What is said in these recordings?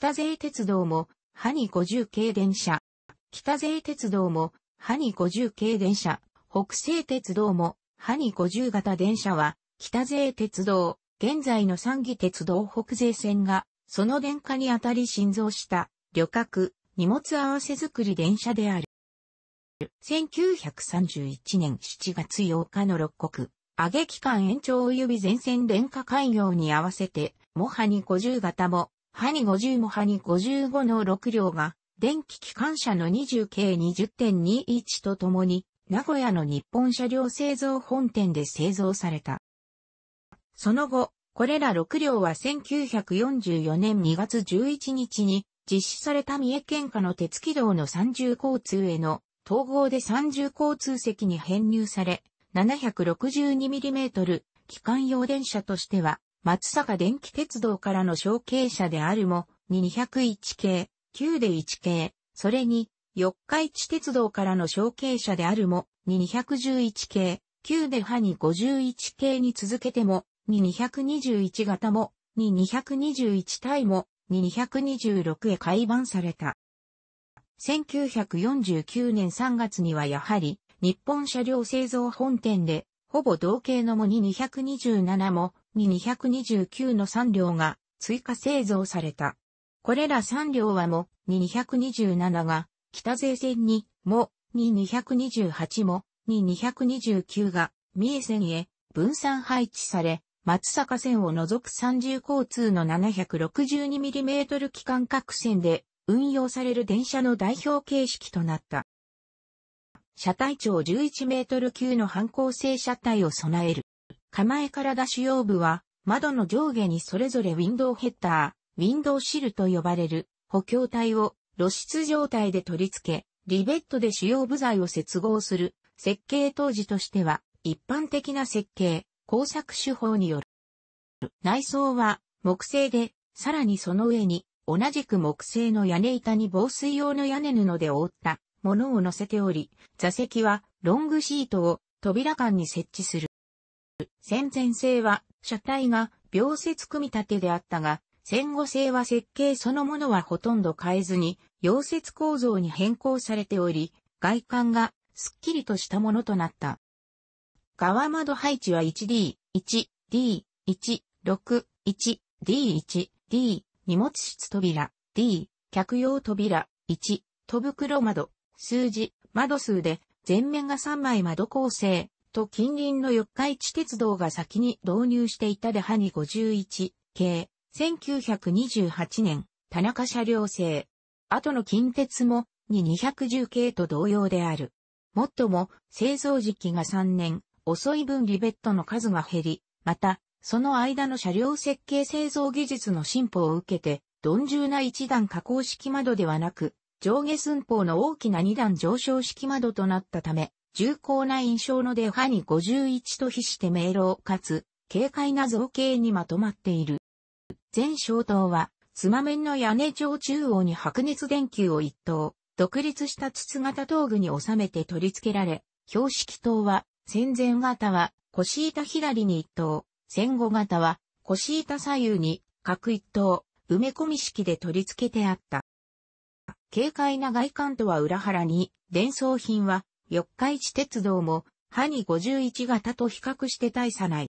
北勢鉄道も、ハニ50系電車。北勢鉄道も、ハニ50系電車。北西鉄道も、ハニ50型電車は、北勢鉄道、現在の三義鉄道北勢線が、その電化にあたり新造した、旅客、荷物合わせ作り電車である。1931年7月8日の六国、揚げ期間延長及び全線電化開業に合わせて、モハニ50型も、ハニ50もハニ55の6両が、電気機関車の20系20.21とともに、名古屋の日本車両製造本店で製造された。その後、これら6両は1944年2月11日に実施された三重県下の鉄軌道の三重交通への統合で三重交通席に編入され、762mm 機関用電車としては松坂電気鉄道からの承継者であるも、に201系、9で1系、それに、四日市鉄道からの承継者であるも、に211系、9で歯に51系に続けても、に221型も、に221体も、に226へ改版された。1949年3月にはやはり、日本車両製造本店で、ほぼ同型のもに227も、に229の3両が追加製造された。これら3両はも、に227が、北税線に、も、に228も、に229が、三重線へ分散配置され、松坂線を除く30交通の 762mm 機関各線で運用される電車の代表形式となった。車体長11メートル級の反抗性車体を備える。構えから出主要部は、窓の上下にそれぞれウィンドウヘッダー、ウィンドウシルと呼ばれる補強体を露出状態で取り付け、リベットで主要部材を接合する設計当時としては一般的な設計、工作手法による。内装は木製で、さらにその上に同じく木製の屋根板に防水用の屋根布で覆ったものを乗せており、座席はロングシートを扉間に設置する。戦前性は車体が描接組み立てであったが、戦後性は設計そのものはほとんど変えずに、溶接構造に変更されており、外観がすっきりとしたものとなった。側窓配置は 1D、1D、1、6、1D1、D、荷物室扉、D、客用扉、1、戸袋窓、数字、窓数で、前面が3枚窓構成、と近隣の四日市鉄道が先に導入していたでハニ51系、1928年、田中車両制。後の近鉄も、に210系と同様である。もっとも、製造時期が3年、遅い分リベットの数が減り、また、その間の車両設計製造技術の進歩を受けて、鈍重な一段加工式窓ではなく、上下寸法の大きな二段上昇式窓となったため、重厚な印象のデファに51と比して明朗かつ、軽快な造形にまとまっている。全小塔は、つま面の屋根上中央に白熱電球を一等、独立した筒型道具に収めて取り付けられ、標識灯は、戦前型は、腰板左に一等、戦後型は、腰板左右に、各一等、埋め込み式で取り付けてあった。軽快な外観とは裏腹に、伝送品は、四日市鉄道も、ハニ51型と比較して大差ない。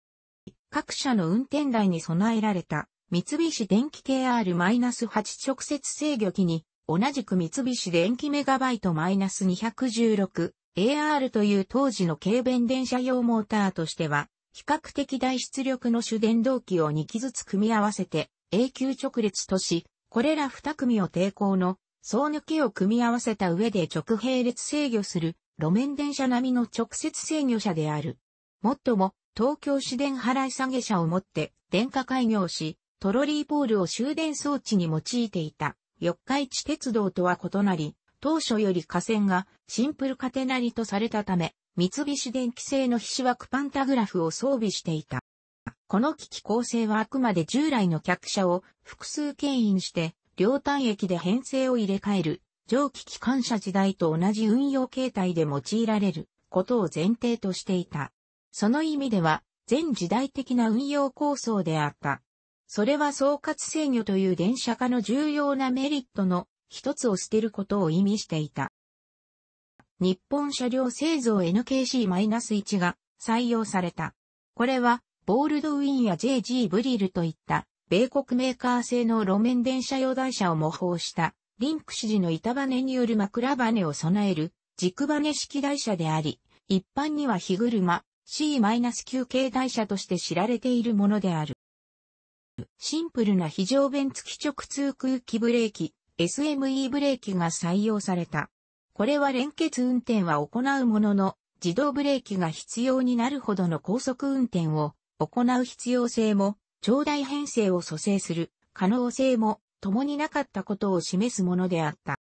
各社の運転台に備えられた、三菱電機 KR-8 直接制御機に、同じく三菱電機メガバイト -216 AR という当時の軽便電車用モーターとしては、比較的大出力の主電動機を2機ずつ組み合わせて、永久直列とし、これら2組を抵抗の、総抜きを組み合わせた上で直並列制御する、路面電車並みの直接制御車である。もっとも、東京市電払い下げ車をもって、電化開業し、トロリーポールを終電装置に用いていた、四日市鉄道とは異なり、当初より架線がシンプルカテナリとされたため、三菱電機製の皮脂枠パンタグラフを装備していた。この機器構成はあくまで従来の客車を複数牽引して、両端駅で編成を入れ替える蒸気機関車時代と同じ運用形態で用いられることを前提としていた。その意味では、全時代的な運用構想であった。それは総括制御という電車化の重要なメリットの一つを捨てることを意味していた。日本車両製造 NKC-1 が採用された。これは、ボールドウィンや JG ブリルといった、米国メーカー製の路面電車用台車を模倣したリンク指示の板バネによる枕羽を備える、軸羽式台車であり、一般には火車、C-9 系台車として知られているものである。シンプルな非常弁付き直通空気ブレーキ、SME ブレーキが採用された。これは連結運転は行うものの、自動ブレーキが必要になるほどの高速運転を行う必要性も、長大編成を蘇生する可能性も共になかったことを示すものであった。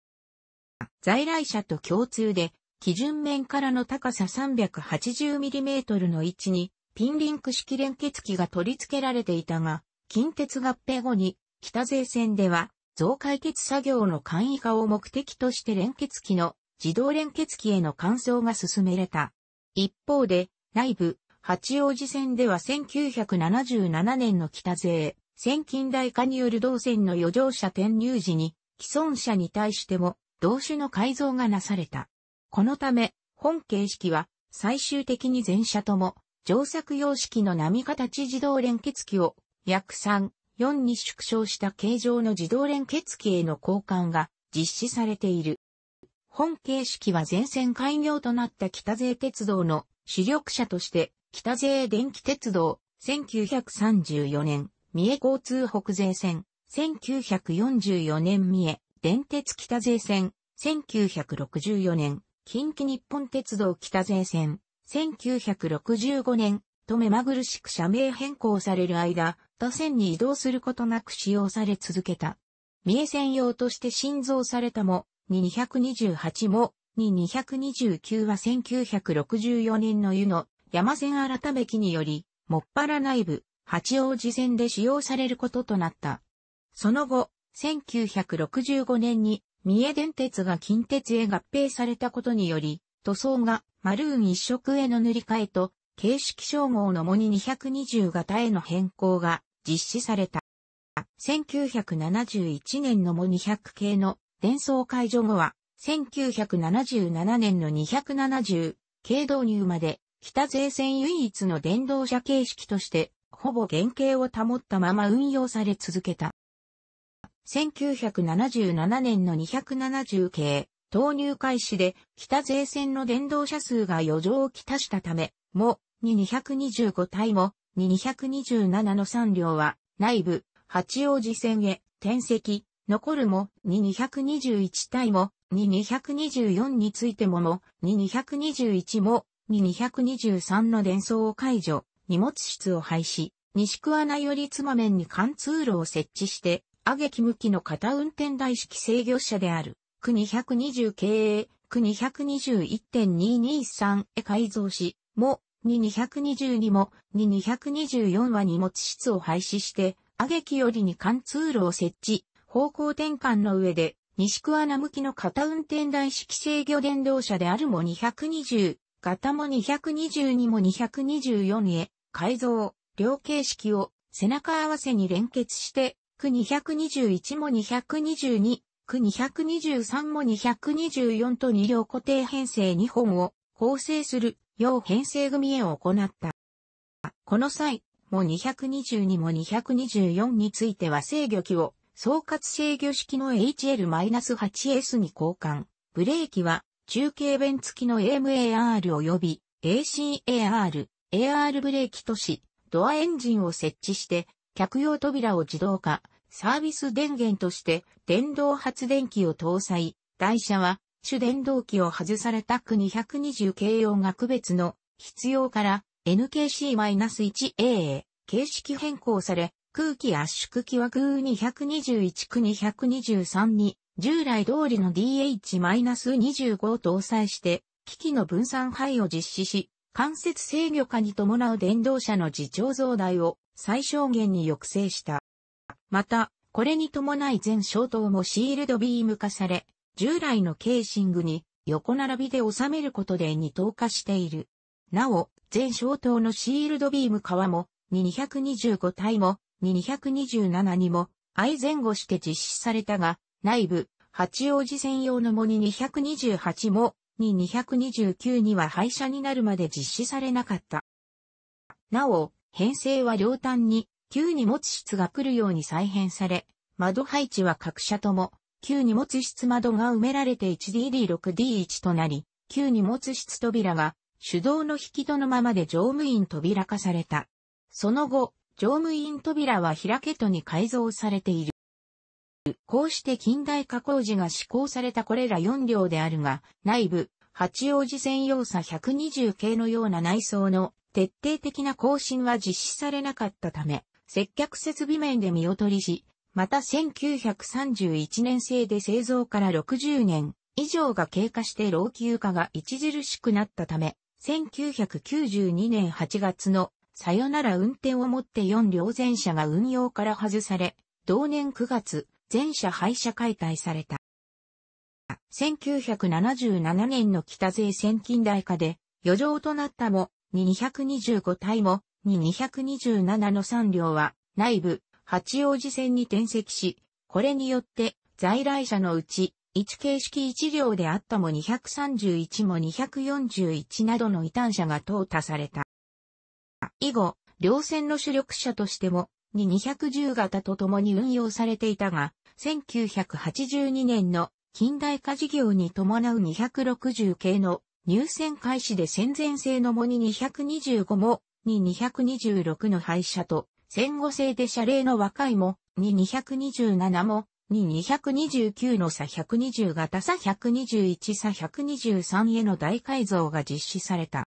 在来車と共通で、基準面からの高さ 380mm の位置に、ピンリンク式連結機が取り付けられていたが、近鉄合併後に、北税線では、増解決作業の簡易化を目的として連結機の自動連結機への換装が進められた。一方で、内部、八王子線では1977年の北税、先近代化による動線の余剰者転入時に、既存者に対しても、同種の改造がなされた。このため、本形式は、最終的に全社とも、乗作様式の波形自動連結機を、約3、4に縮小した形状の自動連結機への交換が実施されている。本形式は全線開業となった北勢鉄道の主力車として、北勢電気鉄道、1934年、三重交通北税線、1944年三重、電鉄北税線、1964年、近畿日本鉄道北税線、1965年、と目まぐるしく社名変更される間、他線に移動することなく使用され続けた。三重専用として新造されたも、228も、229は1964年の湯の山線改め機により、もっぱら内部、八王子線で使用されることとなった。その後、1965年に三重電鉄が近鉄へ合併されたことにより、塗装がマルーン一色への塗り替えと、形式称号の模に220型への変更が実施された。1971年の模200系の伝送解除後は、1977年の270系導入まで、北税線唯一の電動車形式としてほぼ原型を保ったまま運用され続けた。1977年の270系投入開始で北税線の電動車数が余剰をきたしたため、も225体も227の3両は内部八王子線へ転籍、残るも221体も224についてもも221も223の伝送を解除荷物室を廃止、西桑名より妻面に貫通路を設置して、あげき向きの片運転台式制御車である、区220経営、区221.223へ改造し、も、2222も、2224は荷物室を廃止して、あげきよりに貫通路を設置、方向転換の上で、西桑名向きの片運転台式制御電動車であるも220、型も222も224へ、改造、量形式を背中合わせに連結して、区221も222、区223も224と2両固定編成2本を構成する要編成組へを行った。この際、も222も224については制御機を総括制御式の HL-8S に交換。ブレーキは中継弁付きの AMAR 及び ACAR AR ブレーキとし、ドアエンジンを設置して、客用扉を自動化、サービス電源として電動発電機を搭載。台車は、主電動機を外された区220形容が区別の必要から NKC-1AA 形式変更され、空気圧縮機は空221区223に従来通りの DH-25 を搭載して、機器の分散配を実施し、間接制御化に伴う電動車の自重増大を最小限に抑制した。また、これに伴い全消灯もシールドビーム化され、従来のケーシングに横並びで収めることで二等化している。なお、全消灯のシールドビーム革も、225体も、227にも、相前後して実施されたが、内部、八王子専用のモニ228も、に229には廃車になるまで実施されなかった。なお、編成は両端に旧に持つ室が来るように再編され、窓配置は各社とも旧に持つ室窓が埋められて 1DD6D1 となり、旧に持つ室扉が手動の引き戸のままで乗務員扉化された。その後、乗務員扉は開け戸に改造されている。こうして近代加工時が施行されたこれら4両であるが、内部、八王子専用車120系のような内装の徹底的な更新は実施されなかったため、接客設備面で見劣りし、また1931年製で製造から60年以上が経過して老朽化が著しくなったため、1992年8月のさよなら運転をもって4両全車が運用から外され、同年9月、全社廃車解体された。1977年の北税線近代化で余剰となったも、225体も、227の3両は内部、八王子線に転籍し、これによって在来車のうち、1形式1両であったも231も241などの異端車が淘汰された。以後、両線の主力車としても、210型と共に運用されていたが、1982年の近代化事業に伴う260系の入選開始で戦前製の模に225も、に226の廃車と、戦後製で車礼の若いも、に227も、に229の差120型差121差123への大改造が実施された。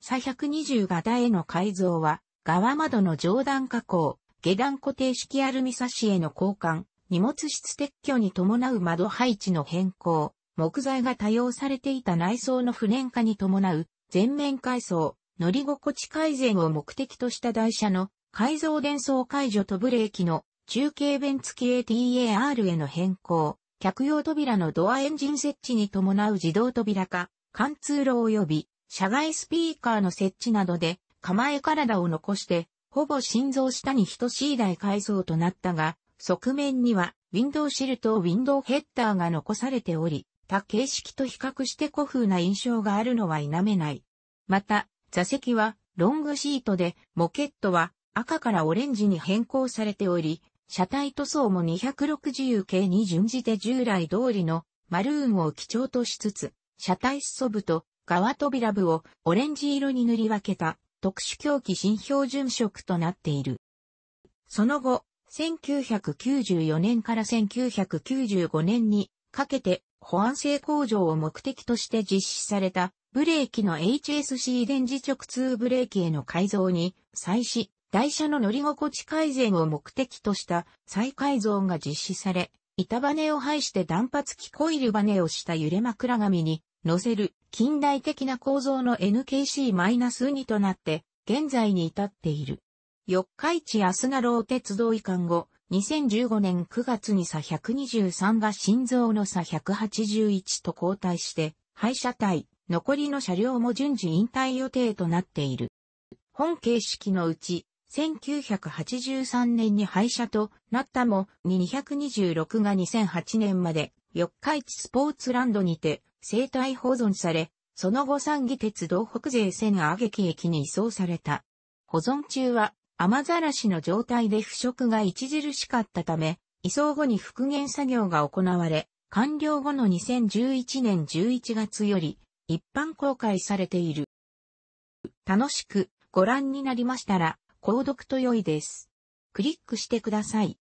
差120型への改造は、側窓の上段加工、下段固定式アルミサシへの交換、荷物室撤去に伴う窓配置の変更、木材が多用されていた内装の不燃化に伴う全面改装、乗り心地改善を目的とした台車の改造伝送解除とブレーキの中継弁付き ATAR への変更、客用扉のドアエンジン設置に伴う自動扉化、貫通路及び車外スピーカーの設置などで構え体を残してほぼ心臓下に等しい大改造となったが、側面には、ウィンドウシルトウィンドウヘッダーが残されており、他形式と比較して古風な印象があるのは否めない。また、座席はロングシートで、モケットは赤からオレンジに変更されており、車体塗装も260系に準じて従来通りのマルーンを基調としつつ、車体裾部と側扉部をオレンジ色に塗り分けた特殊狂気新標準色となっている。その後、1994年から1995年にかけて保安性向上を目的として実施されたブレーキの HSC 電磁直通ブレーキへの改造に際し、台車の乗り心地改善を目的とした再改造が実施され、板バネを排して断髪機コイルバネをした揺れ枕紙に乗せる近代的な構造の NKC-2 となって、現在に至っている。四日市安賀楼鉄道移管後、2015年9月に差123が心臓の差181と交代して、廃車体、残りの車両も順次引退予定となっている。本形式のうち、1983年に廃車となったも、226が2008年まで、四日市スポーツランドにて、生体保存され、その後三義鉄道北勢線阿劇駅に移送された。保存中は雨ざらしの状態で腐食が著しかったため、移送後に復元作業が行われ、完了後の2011年11月より一般公開されている。楽しくご覧になりましたら、購読と良いです。クリックしてください。